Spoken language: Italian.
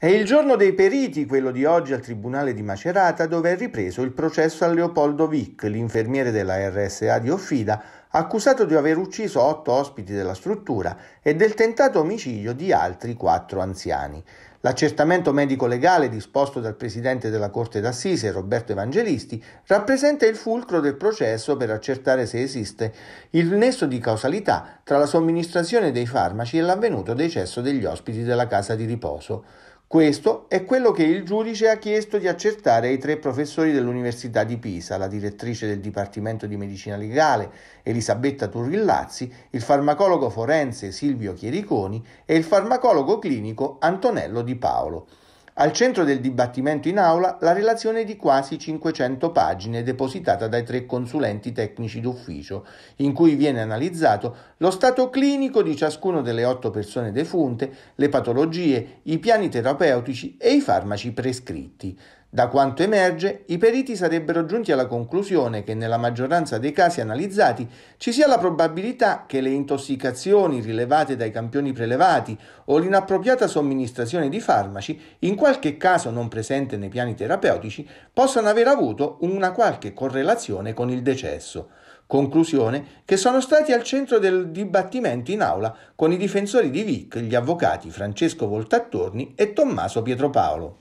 È il giorno dei periti, quello di oggi al Tribunale di Macerata, dove è ripreso il processo a Leopoldo Vic, l'infermiere della RSA di Offida, accusato di aver ucciso otto ospiti della struttura e del tentato omicidio di altri quattro anziani. L'accertamento medico-legale disposto dal presidente della Corte d'Assise, Roberto Evangelisti, rappresenta il fulcro del processo per accertare se esiste il nesso di causalità tra la somministrazione dei farmaci e l'avvenuto decesso degli ospiti della casa di riposo. Questo è quello che il giudice ha chiesto di accertare ai tre professori dell'Università di Pisa, la direttrice del Dipartimento di Medicina Legale e Elisabetta Turrillazzi, il farmacologo forense Silvio Chiericoni e il farmacologo clinico Antonello Di Paolo. Al centro del dibattimento in aula la relazione di quasi 500 pagine depositata dai tre consulenti tecnici d'ufficio, in cui viene analizzato lo stato clinico di ciascuna delle otto persone defunte, le patologie, i piani terapeutici e i farmaci prescritti. Da quanto emerge, i periti sarebbero giunti alla conclusione che nella maggioranza dei casi analizzati ci sia la probabilità che le intossicazioni rilevate dai campioni prelevati o l'inappropriata somministrazione di farmaci, in qualche caso non presente nei piani terapeutici, possano aver avuto una qualche correlazione con il decesso. Conclusione che sono stati al centro del dibattimento in aula con i difensori di Vic, gli avvocati Francesco Voltattorni e Tommaso Pietropaolo.